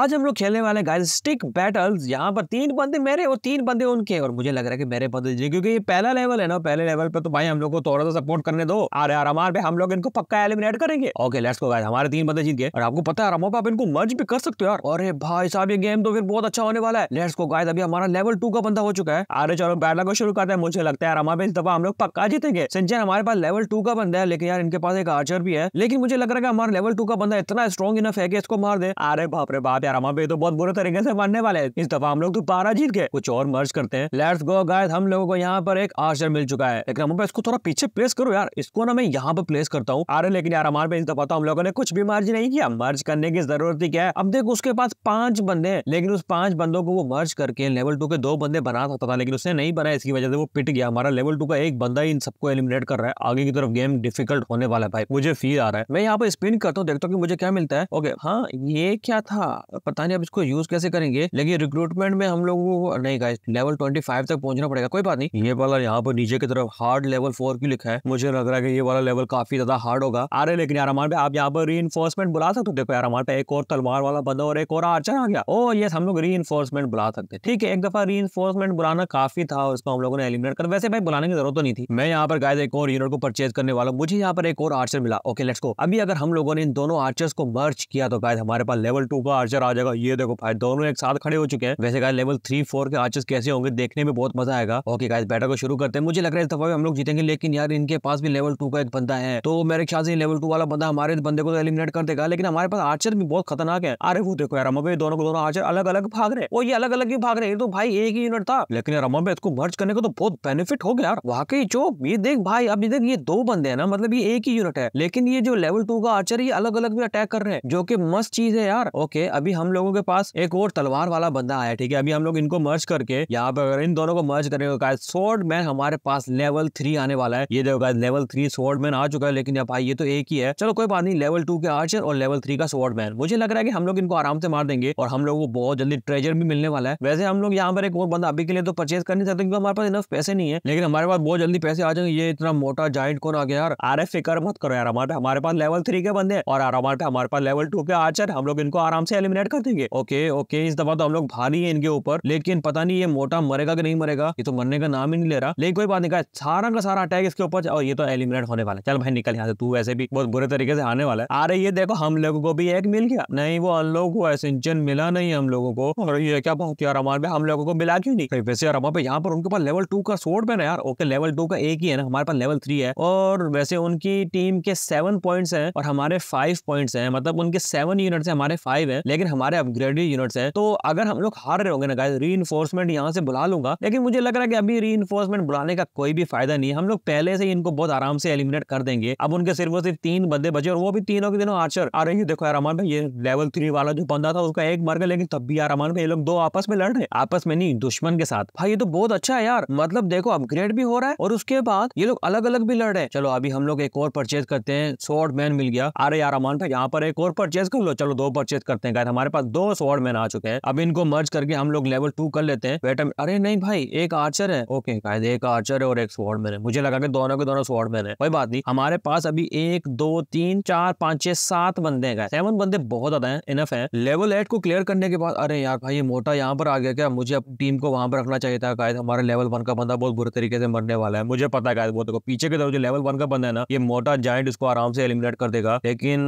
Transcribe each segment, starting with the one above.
आज हम लोग खेलने वाले गाइस स्टिक बैटल्स यहाँ पर तीन बंदे मेरे और तीन बंदे उनके और मुझे लग रहा है कि मेरे बंदे जी क्योंकि ये पहला लेवल है ना पहले लेवल पे तो भाई हम लोग को थोड़ा सा सपोर्ट करने दो अरे आराम पे हम लोग इनको पक्का एलिमिनेट करेंगे ओके लेट्स गो गाइस हमारे तीन बंदे जीत गए और आपको पता है आप इनको मर्ज भी कर सकते हो यार अरे भाई साहब ये गेम तो फिर बहुत अच्छा होने वाला है लेट्स गो गाइस अभी हमारा लेवल टू का बंदा हो चुका है अरे चलो बैटल को शुरू करते हैं मुझे लगता है आराम पे इस दफा हम लोग पक्का जीतेंगे सिंचन हमारे पास लेवल टू का बंदा है लेकिन यार इनके पास एक आर्चर भी है लेकिन मुझे लग रहा है हमारा लेवल टू का बंदा इतना स्ट्रॉन्ग इनफ है कि इसको मार दे अरे बाप रे बाप साथ यार हमारे तो बहुत बुरे तरीके से मरने वाले इस दफा हम लोग तो पारा जीत गए कुछ और मर्ज करते हैं लेट्स गो गाय हम लोगों को यहाँ पर एक आर्चर मिल चुका है लेकिन हम इसको थोड़ा पीछे प्लेस करो यार इसको ना मैं यहाँ पर प्लेस करता हूँ अरे लेकिन यार हमारे इस दफा तो हम लोगों ने कुछ भी मर्ज नहीं किया मर्ज करने की जरूरत ही क्या है अब देखो उसके पास पांच बंदे हैं लेकिन उस पांच बंदों को वो मर्ज करके लेवल टू के दो बंदे बना सकता था लेकिन उसने नहीं बनाया इसकी वजह से वो पिट गया हमारा लेवल टू का एक बंदा ही इन सबको एलिमिनेट कर रहा है आगे की तरफ गेम डिफिकल्ट होने वाला है भाई मुझे फील आ रहा है मैं यहाँ पर स्पिन करता हूँ देखता हूँ कि मुझे क्या मिलता है ओके हाँ ये क्या था पता नहीं अब इसको यूज कैसे करेंगे लेकिन रिक्रूटमेंट में हम लोगों को नहीं गाइस लेवल ट्वेंटी फाइव तक पहुंचना पड़ेगा कोई बात नहीं ये वाला यहाँ पर नीचे की तरफ हार्ड लेवल फोर की लिखा है मुझे लग रहा है कि ये वाला लेवल काफी ज्यादा हार्ड होगा आ रहे लेकिन यार पे आप यहाँ पर री बुला सकते हो देखो यार हमारे एक और तलवार वाला बंदा और एक और आर्चर आ गया ओ oh ये हम लोग री बुला सकते ठीक है एक दफा री बुलाना काफी था उसको हम लोगों ने एलिमिनेट कर वैसे भाई बुलाने की जरूरत तो नहीं थी मैं यहाँ पर गाय एक और यूनिट को परचेज करने वाला मुझे यहाँ पर एक और आर्चर मिला ओके लेट्स को अभी अगर हम लोगों ने इन दोनों आर्चर्स को मर्च किया तो गाय हमारे पास लेवल टू का आर्चर टेम्परेचर आ जाएगा ये देखो भाई दोनों एक साथ खड़े हो चुके हैं वैसे गाय लेवल थ्री फोर के आर्चेस कैसे होंगे देखने में बहुत मजा आएगा ओके गाय बैटर को शुरू करते हैं मुझे लग रहा है इस दफा हम लोग जीतेंगे लेकिन यार इनके पास भी लेवल टू का एक बंदा है तो मेरे ख्याल से लेवल टू वाला बंदा हमारे बंदे को तो एलिमिनेट कर देगा लेकिन हमारे पास आर्चर भी बहुत खतरनाक है अरे वो देखो यार अमाबे दोनों को दोनों आर्चर अलग अलग भाग रहे और ये अलग अलग ही भाग रहे तो भाई एक ही यूनिट था लेकिन यार अमाबे इसको मर्ज करने को तो बहुत बेनिफिट हो गया यार वाकई जो ये देख भाई अब देख ये दो बंदे है ना मतलब ये एक ही यूनिट है लेकिन ये जो लेवल टू का आर्चर ये अलग अलग भी अटैक कर रहे हैं जो की मस्त चीज है यार ओके अभी हम लोगों के पास एक और तलवार वाला बंदा आया ठीक है अभी हम लोग इनको मर्ज करके यहाँ पर अगर इन दोनों को मर्ज करेंगे गाइस सोर्ड मैन हमारे पास लेवल थ्री आने वाला है ये देखो guys level three swordsman आ चुका है लेकिन या भाई ये तो एक ही है चलो कोई बात नहीं लेवल टू के आर्चर और लेवल थ्री का सोर्ड मैन मुझे लग रहा है कि हम लोग इनको आराम से मार देंगे और हम लोग को बहुत जल्दी ट्रेजर भी मिलने वाला है वैसे हम लोग यहाँ पर एक और बंदा अभी के लिए तो परचेज कर नहीं सकते क्योंकि हमारे पास इनफ पैसे नहीं है लेकिन हमारे पास बहुत जल्दी पैसे आ जाएंगे ये इतना मोटा जाइंट कौन आ गया यार अरे फिक्र मत करो यार हमारे हमारे पास लेवल थ्री के बंदे और हमारे हमारे पास लेवल टू के आर्चर हम लोग इनको आराम से एलिमिनेट कर देंगे ओके ओके इस दफा तो हम लोग भारी है इनके ऊपर लेकिन पता नहीं ये मोटा मरेगा कि नहीं मरेगा ये तो मरने का नाम ही नहीं ले रहा लेकिन कोई बात नहीं सारा का सारा अटैक इसके ऊपर और ये तो एलिमिनेट होने वाला है चल भाई निकल यहाँ से तू वैसे भी बहुत बुरे तरीके से आने वाला है अरे ये देखो हम लोगों को भी एक मिल गया नहीं वो हम लोग को एसेंशन मिला नहीं हम लोगों को और ये क्या बहुत यार हमारे हम लोगों को मिला क्यों नहीं वैसे यार हमारे यहाँ पर उनके पास लेवल टू का सोर्ड पे ना यार ओके लेवल टू का एक ही है ना हमारे पास लेवल थ्री है और वैसे उनकी टीम के सेवन पॉइंट है और हमारे फाइव पॉइंट है मतलब उनके सेवन यूनिट है हमारे फाइव है लेकिन लेकिन हमारे अपग्रेडेड यूनिट्स हैं तो अगर हम लोग हार रहे होंगे ना गाइस री इन्फोर्समेंट यहाँ से बुला लूंगा लेकिन मुझे लग रहा है कि अभी री इन्फोर्समेंट बुलाने का कोई भी फायदा नहीं है हम लोग पहले से ही इनको बहुत आराम से एलिमिनेट कर देंगे अब उनके सिर्फ और सिर्फ तीन बंदे बचे और वो भी तीनों के दिनों आर्चर अरे ये देखो यार अमान भाई ये लेवल थ्री वाला जो बंदा था उसका एक मर गया लेकिन तब भी यार अमान भाई ये लोग दो आपस में लड़ रहे आपस में नहीं दुश्मन के साथ भाई ये तो बहुत अच्छा है यार मतलब देखो अपग्रेड भी हो रहा है और उसके बाद ये लोग अलग अलग भी लड़ रहे हैं चलो अभी हम लोग एक और परचेज करते हैं सोर्ड मैन मिल गया अरे यार अमान भाई यहाँ पर एक और परचेज कर लो चलो दो परचेज करते हैं हमारे पास दो स्वॉर्ड मैन आ चुके हैं अब इनको मर्ज करके हम लोग लेवल टू कर लेते हैं वेट अरे नहीं भाई एक आर्चर है ओके कायदे एक आर्चर है और एक स्वॉर्ड मैन है मुझे लगा कि दोनों के दोनों स्वॉर्ड मैन है कोई बात नहीं हमारे पास अभी एक दो तीन चार पांच छह सात बंदे गए सेवन बंदे बहुत ज्यादा है इनफ है लेवल एट को क्लियर करने के बाद अरे यार भाई ये मोटा यहाँ पर आ गया क्या मुझे अपनी टीम को वहां पर रखना चाहिए था कायद हमारे लेवल वन का बंदा बहुत बुरे तरीके से मरने वाला है मुझे पता है वो देखो पीछे के तरफ जो लेवल वन का बंदा है ना ये मोटा जॉइंट इसको आराम से एलिमिनेट कर देगा लेकिन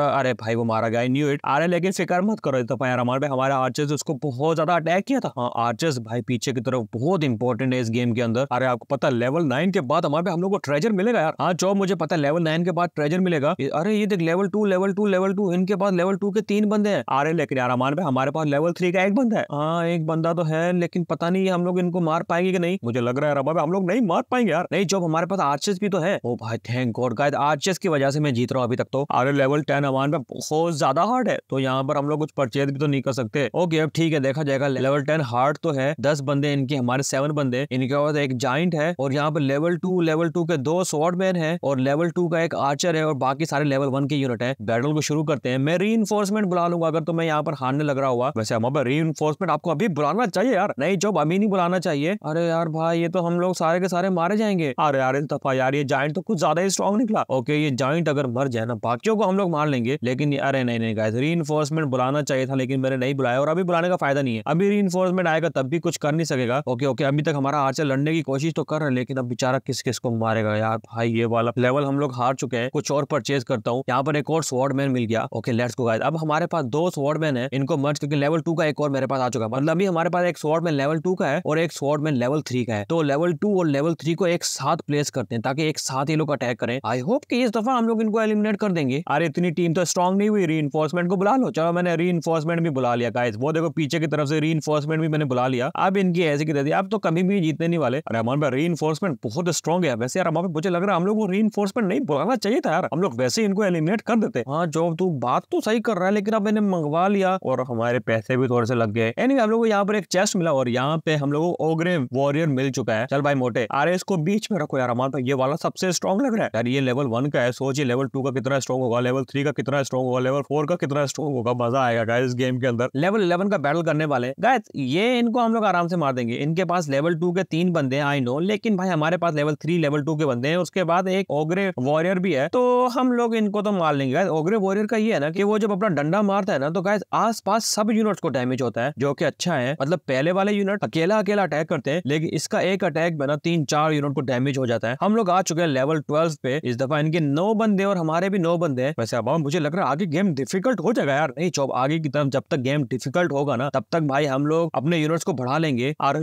अरे भाई वो मारा गया न्यू इट आ रहे लेकिन फिकर यार मत करो तो यार हमारे हमारे आर्चेस उसको बहुत ज्यादा अटैक किया था हाँ आर्चेस भाई पीछे की तरफ बहुत इंपॉर्टेंट है इस गेम के अंदर अरे आपको पता लेवल नाइन के बाद हमारे हम लोग को ट्रेजर मिलेगा यार हाँ जो मुझे पता है लेवल नाइन के बाद ट्रेजर मिलेगा अरे ये देख level two level two level two इनके बाद लेवल टू के तीन बंदे हैं अरे लेकिन यार हमारे पे हमारे पास लेवल थ्री का एक बंदा है हाँ एक बंदा तो है लेकिन पता नहीं हम लोग इनको मार पाएंगे कि नहीं मुझे लग रहा है रबा हम लोग नहीं मार पाएंगे यार नहीं जॉब हमारे पास आर्चेस भी तो है ओ भाई थैंक गॉड गाइस आर्चेस की वजह से मैं जीत रहा हूँ अभी तक तो अरे लेवल टेन हमारे पे बहुत ज्यादा हार्ड है तो यहाँ पर हम लोग कुछ परचेज भी तो नहीं कर सकते ओके अब ठीक है देखा जाएगा लेवल टेन हार्ट तो है दस बंदे इनके हमारे सेवन बंदे इनके पास एक जाइंट है और यहाँ पर लेवल टू लेवल टू के दो स्वॉर्ड मैन है और लेवल टू का एक आर्चर है और बाकी सारे लेवल वन के यूनिट है बैटल को शुरू करते हैं मैं री इन्फोर्समेंट बुला लूंगा अगर तो मैं यहाँ पर हारने लग रहा हुआ वैसे हमारे री इन्फोर्समेंट आपको अभी बुलाना चाहिए यार नहीं जब अभी नहीं बुलाना चाहिए अरे यार भाई ये तो हम लोग सारे के सारे मारे जाएंगे अरे यार इन दफा तो यार ये जाइंट तो कुछ ज्यादा ही स्ट्रॉन्ग निकला ओके ये जाइंट अगर मर जाए ना बाकियों को हम लोग मार लेंगे लेकिन अरे नहीं नहीं गाइस री बुलाना चाहिए था लेकिन मैंने नहीं बुलाया और अभी बुलाने का फायदा नहीं है अभी री आएगा तब भी कुछ कर नहीं सकेगा ओके ओके अभी तक हमारा आर्चर लड़ने की कोशिश तो कर रहे हैं लेकिन अब बेचारा किस किस को मारेगा यार भाई ये वाला लेवल हम लोग हार चुके हैं कुछ और परचेज करता हूँ यहाँ पर एक और स्वॉर्ड मैन मिल गया ओके लेट्स गो गाइस अब हमारे पास दो स्वॉर्ड मैन है इनको मर्ज क्योंकि लेवल टू का एक और मेरे पास आ चुका है मतलब अभी हमारे पास एक स्वॉर्ड मैन लेवल टू का है और एक स्वॉर्ड मैन लेवल थ्री का है तो लेवल टू और लेवल थ्री को एक साथ प्लेस करते हैं ताकि एक साथ ये लोग अटैक करें आई होप कि इस दफा हम लोग इनको एलिमिनेट कर देंगे अरे इतनी टीम तो स्ट्रॉन्ग नहीं हुई री को बुला लो चलो मैंने री भी बुला लिया गाइस वो देखो पीछे की तरफ से री भी मैंने बुला लिया अब इनकी ऐसी की तरह अब तो कभी भी जीतने नहीं वाले अरे अमन भाई री बहुत स्ट्रॉग है वैसे यार हमारे मुझे लग रहा है हम लोग को री नहीं बुलाना चाहिए था यार हम लोग वैसे इनको एलिमिनेट कर देते हाँ जो तू बात तो सही कर रहा है लेकिन अब मैंने मंगवा लिया और हमारे पैसे भी थोड़े से लग गए एनी हम लोग को यहाँ पर एक चेस्ट मिला और यहाँ पे हम लोग ओग्रे वॉरियर मिल चुका है चल भाई मोटे अरे इसको बीच में रखो यार हमारे ये वाला सबसे स्ट्रॉग लग रहा है यार ये लेवल वन का है सोचिए लेवल टू का कितना स्ट्रॉग होगा लेवल थ्री का कितना स्ट्रॉग होगा लेवल फोर का कितना स्ट्रॉग होगा मजा आएगा गाय इस गेम के अंदर लेवल इलेवन का बैटल करने वाले गाय ये इनको हम लोग आराम से मार देंगे इनके पास लेवल टू के तीन बंदे हैं आई नो लेकिन भाई हमारे पास लेवल थ्री लेवल टू के बंदे हैं उसके बाद एक ओग्रे वॉरियर भी है तो हम लोग इनको तो मार लेंगे गाय ओग्रे वॉरियर का ये है ना कि वो जब अपना डंडा मारता है ना तो गाय आस पास सब यूनिट्स को डैमेज होता है जो की अच्छा है मतलब पहले वाले यूनिट अकेला अकेला अटैक करते हैं लेकिन इसका एक अटैक में ना तीन चार यूनिट को डैमेज हो जाता है हम लोग आ चुके हैं लेवल ट्वेल्व पे इस दफा इनके नौ बंदे और हमारे भी नौ बंदे हैं वैसे अब मुझे लग रहा है आगे गेम डिफिकल्ट हो जाएगा यार नहीं जॉब तो आगे की तरफ जब तक गेम डिफिकल्ट होगा ना तब तक भाई हम लोग अपने यूनिट्स को बढ़ा लेंगे आर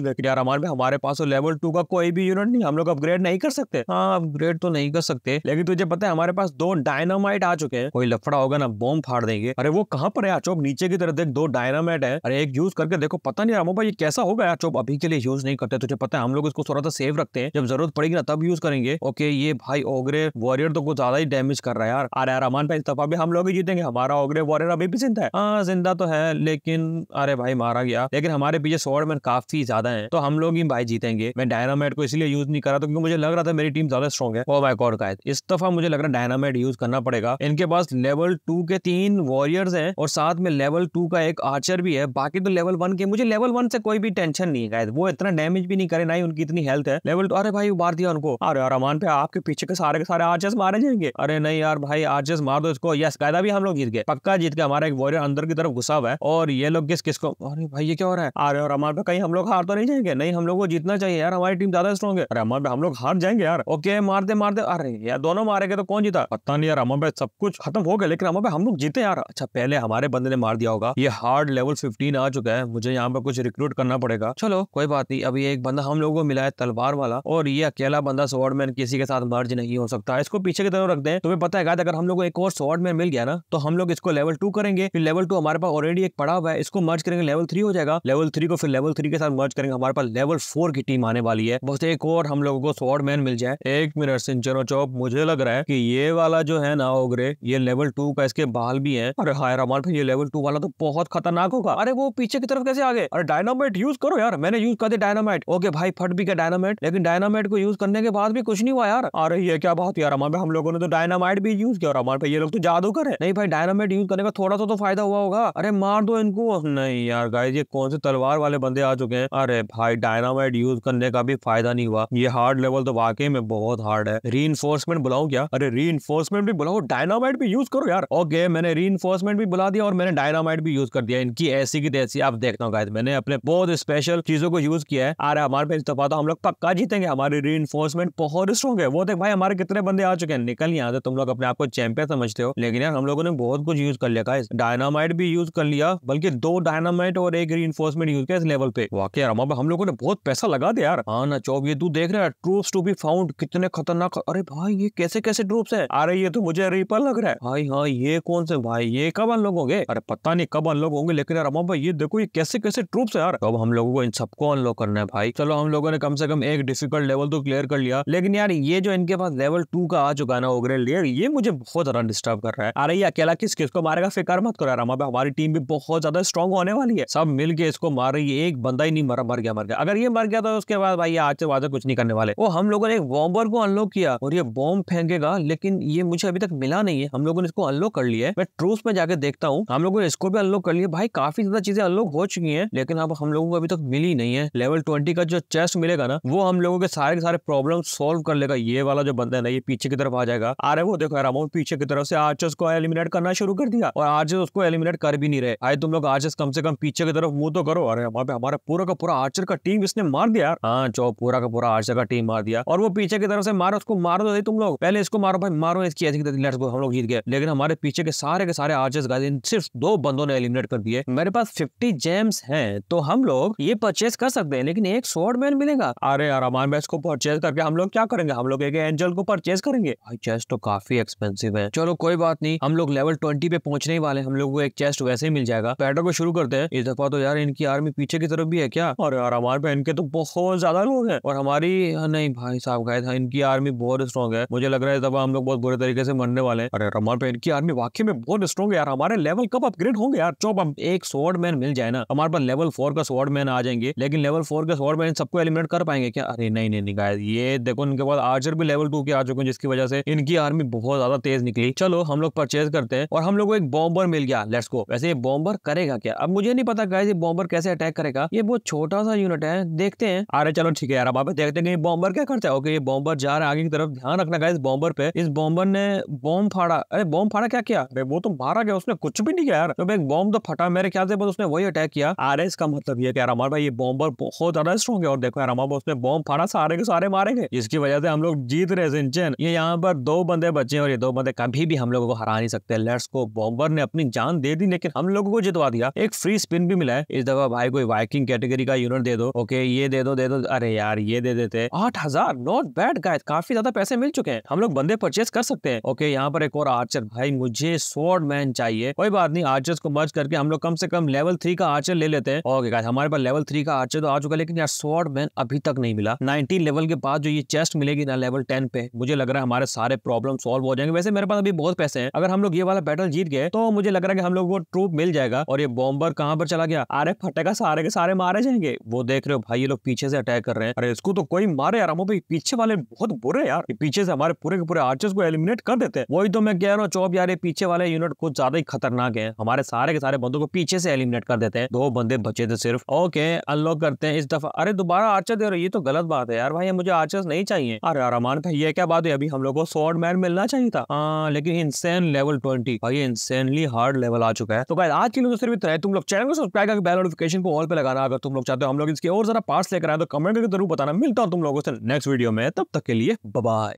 में हमारे पास लेवल तो टू का कोई भी यूनिट नहीं हम लोग अपग्रेड नहीं कर सकते हाँ अपग्रेड तो नहीं कर सकते लेकिन तुझे पता है हमारे पास दो डायनामाइट आ चुके हैं कोई लफड़ा होगा ना बॉम्ब फाड़ देंगे अरे वो कहाँ पर है आचोप नीचे की तरफ देख दो डायनामाइट है अरे एक यूज करके देखो पता नहीं रामो भाई ये कैसा होगा आचोप अभी के लिए यूज नहीं करते तुझे पता है हम लोग इसको थोड़ा सा सेव रखते हैं जब जरूरत पड़ेगी ना तब यूज करेंगे ओके ये भाई ओग्रे वॉरियर तो कुछ ज्यादा ही डैमेज कर रहा है यार अरे यार अमान भाई इस दफा भी हम लोग ही जीतेंगे हमारा ओग्रे वॉरियर अभी भी जिंदा है है हाँ जिंदा तो है लेकिन अरे भाई मारा गया लेकिन हमारे पीछे सॉर्ड मैन काफी ज्यादा है तो हम लोग ही भाई जीतेंगे मैं डायनामाइट को इसलिए यूज नहीं करा तो क्योंकि मुझे लग रहा था मेरी टीम ज्यादा स्ट्रॉग है ओ माय का इस दफा मुझे लग रहा है डायनामाइट यूज करना पड़ेगा इनके पास लेवल टू के तीन वॉरियर्स है और साथ में लेवल टू का एक आर्चर भी है बाकी तो लेवल वन के मुझे लेवल वन से कोई भी टेंशन नहीं है वो इतना डैमेज भी नहीं करे ना ही उनकी इतनी हेल्थ है लेवल टू अरे भाई मार दिया उनको अरे यार अमान पे आपके पीछे के सारे के सारे आर्चर्स मारे जाएंगे अरे नहीं यार भाई आर्चर्स मार दो इसको यस कायदा भी हम लोग जीत गए पक्का जीत गए हमारा एक वॉरियर मेरे अंदर की तरफ घुसा हुआ है और ये लोग किस किस को अरे भाई ये क्या हो रहा है अरे और हमारे पे कहीं हम लोग हार तो नहीं जाएंगे नहीं हम लोग को जीतना चाहिए यार हमारी टीम ज्यादा स्ट्रॉग है अरे हमारे पे हम लोग हार जाएंगे यार ओके मार दे मार दे अरे यार दोनों मारेंगे तो कौन जीता पता नहीं यार हमारे पे सब कुछ खत्म हो गया लेकिन हमारे पे हम लोग जीते यार अच्छा पहले हमारे बंदे ने मार दिया होगा ये हार्ड लेवल फिफ्टीन आ चुका है मुझे यहाँ पे कुछ रिक्रूट करना पड़ेगा चलो कोई बात नहीं अभी एक बंदा हम लोगों को मिला है तलवार वाला और ये अकेला बंदा स्वॉर्डमैन किसी के साथ मर्ज नहीं हो सकता इसको पीछे की तरफ रख दे तुम्हें पता है अगर हम लोग एक और स्वॉर्डमैन मिल गया ना तो हम लोग इसको लेवल टू करेंगे फिर लेवल टू हमारे पास ऑलरेडी एक पड़ा हुआ है इसको मर्ज करेंगे लेवल थ्री हो जाएगा लेवल थ्री को फिर लेवल थ्री के साथ मर्ज करेंगे हमारे पास लेवल फोर की टीम आने वाली है बस एक और हम लोगों को स्वॉर्ड मैन मिल जाए एक मिनट सिंचनो चौप मुझे लग रहा है कि ये वाला जो है ना ओग्रे ये लेवल टू का इसके बाल भी है अरे हायर हमारे पास ये लेवल टू वाला तो बहुत खतरनाक होगा अरे वो पीछे की तरफ कैसे आगे अरे डायनामाइट यूज करो यार मैंने यूज कर दिया डायनामाइट ओके भाई फट भी गया डायनामाइट लेकिन डायनामाइट को यूज करने के बाद भी कुछ नहीं हुआ यार अरे ये क्या बात यार हमारे हम लोगों ने तो डायनामाइट भी यूज किया और हमारे पे ये लोग तो जादू करे नहीं भाई डायनामाइट यूज करने का थोड़ा सा तो फायदा फायदा हुआ होगा अरे मार दो इनको नहीं यार गाइज ये कौन से तलवार वाले बंदे आ चुके हैं अरे भाई डायनामाइट यूज करने का भी फायदा नहीं हुआ ये हार्ड लेवल तो वाकई में बहुत हार्ड है री इन्फोर्समेंट बुलाऊ क्या अरे री इन्फोर्समेंट भी बुलाओ डायनामाइट भी यूज करो यार ओके मैंने री इन्फोर्समेंट भी बुला दिया और मैंने डायनामाइट भी यूज कर दिया इनकी ऐसी की तैसी आप देखता हूँ होगा मैंने अपने बहुत स्पेशल चीजों को यूज किया है अरे हमारे पे इस्तेफा हम लोग पक्का जीतेंगे हमारे री इन्फोर्समेंट बहुत स्ट्रॉन्ग है वो देख भाई हमारे कितने बंदे आ चुके हैं निकल नहीं आते तुम लोग अपने आप को चैंपियन समझते हो लेकिन यार हम लोगों ने बहुत कुछ यूज कर लिया डायना डायनामाइट भी यूज कर लिया बल्कि दो डायनामाइट और एक री यूज किया इस लेवल पे वाकई यार हम लोगों ने बहुत पैसा लगा दिया यार हाँ ना चौब ये तू देख रहा है ट्रूप्स टू बी फाउंड कितने खतरनाक अरे भाई ये कैसे कैसे ट्रूप्स है अरे ये तो मुझे रीपर लग रहा है भाई हाँ ये कौन से भाई ये कब लोग होंगे अरे पता नहीं कब अन लोग होंगे लेकिन यार अमा भाई ये देखो ये कैसे कैसे ट्रूप्स है यार अब हम लोगों को इन सबको अनलॉक करना है भाई चलो हम लोगों ने कम से कम एक डिफिकल्ट लेवल तो क्लियर कर लिया लेकिन यार ये जो इनके पास लेवल टू का आ चुका ना ओगरे लेयर ये मुझे बहुत ज्यादा डिस्टर्ब कर रहा है अरे ये अकेला किस किस को मारेगा फिकार मत करो पैरामा पे हमारी टीम भी बहुत ज्यादा स्ट्रॉन्ग होने वाली है सब मिलके इसको मार रही है एक बंदा ही नहीं मरा मर गया मर गया अगर ये मर गया तो उसके बाद भाई आज से वादा कुछ नहीं करने वाले वो हम लोगों ने एक बॉम्बर को अनलॉक किया और ये बॉम्ब फेंकेगा लेकिन ये मुझे अभी तक मिला नहीं है हम लोगों ने इसको अनलॉक कर लिया है मैं ट्रूस में जाकर देखता हूँ हम लोगों ने इसको भी अनलॉक कर लिया भाई काफी ज्यादा चीजें अनलॉक हो चुकी है लेकिन अब हम लोगों को अभी तक मिली नहीं है लेवल ट्वेंटी का जो चेस्ट मिलेगा ना वो हम लोगों के सारे के सारे प्रॉब्लम सोल्व कर लेगा ये वाला जो बंदा है ना ये पीछे की तरफ आ जाएगा अरे वो देखो रामो पीछे की तरफ से आर्चर्स को एलिमिनेट करना शुरू कर दिया और आर्चर्स को एलिमिनेट कर भी नहीं रहे आए तुम लोग आर्चर्स कम से कम पीछे की तरफ मुंह तो करो अरे वहाँ पे हमारे पूरा का पूरा आर्चर का टीम इसने मार दिया हाँ चो पूरा का पूरा आर्चर का टीम मार दिया और वो पीछे की तरफ से मारो उसको मारो तो दो तुम लोग पहले इसको मारो भाई मारो इसकी ऐसी लेट्स गो हम लोग जीत गए लेकिन हमारे पीछे के सारे के सारे आर्चर्स गए सिर्फ दो बंदों ने एलिमिनेट कर दिए मेरे पास फिफ्टी जेम्स है तो हम लोग ये परचेज कर सकते हैं लेकिन एक स्वॉर्ड मैन मिलेगा अरे यार इसको परचेज करके हम लोग क्या करेंगे हम लोग एक एंजल को परचेज करेंगे चेस्ट तो काफी एक्सपेंसिव है चलो कोई बात नहीं हम लोग लेवल ट्वेंटी पे पहुंचने वाले हम लोग वो एक चेस्ट वैसे ही मिल जाएगा तो को शुरू करते हैं इस दफा तो यार इनकी आर्मी पीछे की तरफ भी है क्या और यार हमारे पे इनके तो बहुत ज्यादा लोग हैं और हमारी नहीं भाई साहब गए था हाँ, इनकी आर्मी बहुत स्ट्रॉग है मुझे लग रहा है दफा हम लोग बहुत बुरे तरीके से मरने वाले हैं अरे हमारे पे इनकी आर्मी वाकई में बहुत स्ट्रॉग है यार हमारे लेवल कब अपग्रेड होंगे यार चौप हम एक स्वॉर्ड मैन मिल जाए ना हमारे पास लेवल फोर का स्वॉर्ड मैन आ जाएंगे लेकिन लेवल फोर का स्वॉर्ड मैन सबको एलिमिनेट कर पाएंगे क्या अरे नहीं नहीं गाय ये देखो इनके पास आर्चर भी लेवल टू के आ चुके हैं जिसकी वजह से इनकी आर्मी बहुत ज्यादा तेज निकली चलो हम लोग परचेज करते हैं और हम लोग को एक बॉम्बर मिल गया किया लेट्स गो वैसे ये बॉम्बर करेगा क्या अब मुझे नहीं पता गाइज ये बॉम्बर कैसे अटैक करेगा ये बहुत छोटा सा यूनिट है देखते हैं अरे चलो ठीक है यार अब देखते हैं कि बॉम्बर क्या करता है ओके ये बॉम्बर जा रहा है आगे की तरफ ध्यान रखना गाइज बॉम्बर पे इस बॉम्बर ने बॉम्ब फाड़ा अरे बॉम्ब फाड़ा क्या किया वो तो मारा गया उसने कुछ भी नहीं किया यार तो एक बॉम्ब तो फटा मेरे ख्याल से बस उसने वही अटैक किया अरे इसका मतलब ये क्या हमारे भाई ये बॉम्बर बहुत ज्यादा स्ट्रॉन्ग है और देखो यार हमारे उसने बॉम्ब फाड़ा सारे के सारे मारेंगे इसकी वजह से हम लोग जीत रहे सिंचन ये यहाँ पर दो बंदे बचे और ये दो बंदे कभी भी हम लोगों को हरा नहीं सकते लेट्स को बॉम्बर ने अपनी जान जान दे दी लेकिन हम लोगों को जितवा दिया एक फ्री स्पिन भी मिला है इस दफा भाई कोई वाइकिंग कैटेगरी का यूनिट दे दो ओके ये दे दो दे दो अरे यार ये दे देते आठ हजार नॉट बैड गाय काफी ज्यादा पैसे मिल चुके हैं हम लोग बंदे परचेस कर सकते हैं ओके यहाँ पर एक और आर्चर भाई मुझे स्वॉर्ड मैन चाहिए कोई बात नहीं आर्चर्स को मर्ज करके हम लोग कम से कम लेवल थ्री का आर्चर ले लेते हैं ओके गाय हमारे पास लेवल थ्री का आर्चर तो आ चुका लेकिन यार स्वॉर्ड मैन अभी तक नहीं मिला नाइनटीन लेवल के बाद जो ये चेस्ट मिलेगी ना लेवल टेन पे मुझे लग रहा है हमारे सारे प्रॉब्लम सॉल्व हो जाएंगे वैसे मेरे पास अभी बहुत पैसे हैं अगर हम लोग ये वाला बैटल जीत गए तो मुझे लग रहा है कि हम लोग को ट्रूप मिल जाएगा और ये बॉम्बर कहाँ पर चला गया अरे फटेगा सारे के सारे मारे जाएंगे वो देख रहे हो भाई ये लोग पीछे से अटैक कर रहे हैं अरे इसको तो कोई मारे यार हम तो पीछे वाले बहुत बुरे यार पीछे से हमारे पूरे के पूरे आर्चर्स को एलिमिनेट कर देते हैं वही तो मैं कह रहा हूँ चौब यार ये पीछे वाले यूनिट कुछ ज्यादा ही खतरनाक है हमारे सारे के सारे बंदों को पीछे से एलिमिनेट कर देते हैं दो बंदे बचे थे सिर्फ ओके अनलॉक करते हैं इस दफा अरे दोबारा आर्चर दे रहे ये तो गलत बात है यार भाई मुझे आर्चर्स नहीं चाहिए अरे रमान भाई ये क्या बात है अभी हम लोग को सॉर्ड मैन मिलना चाहिए था आ, हाँ, लेकिन इंसेन लेवल ट्वेंटी भाई इंसेनली हार्ड लेवल आ चुका है तो गाइस आज के लिए तो सिर्फ इतना है तुम लोग चैनल को सब्सक्राइब करके बेल नोटिफिकेशन को ऑल पे लगाना अगर तुम लोग चाहते हो हम लोग इसके और जरा पार्ट्स लेकर आए तो कमेंट करके जरूर बताना मिलता हूँ तुम लोगों से नेक्स्ट वीडियो में तब तक के लिए बाय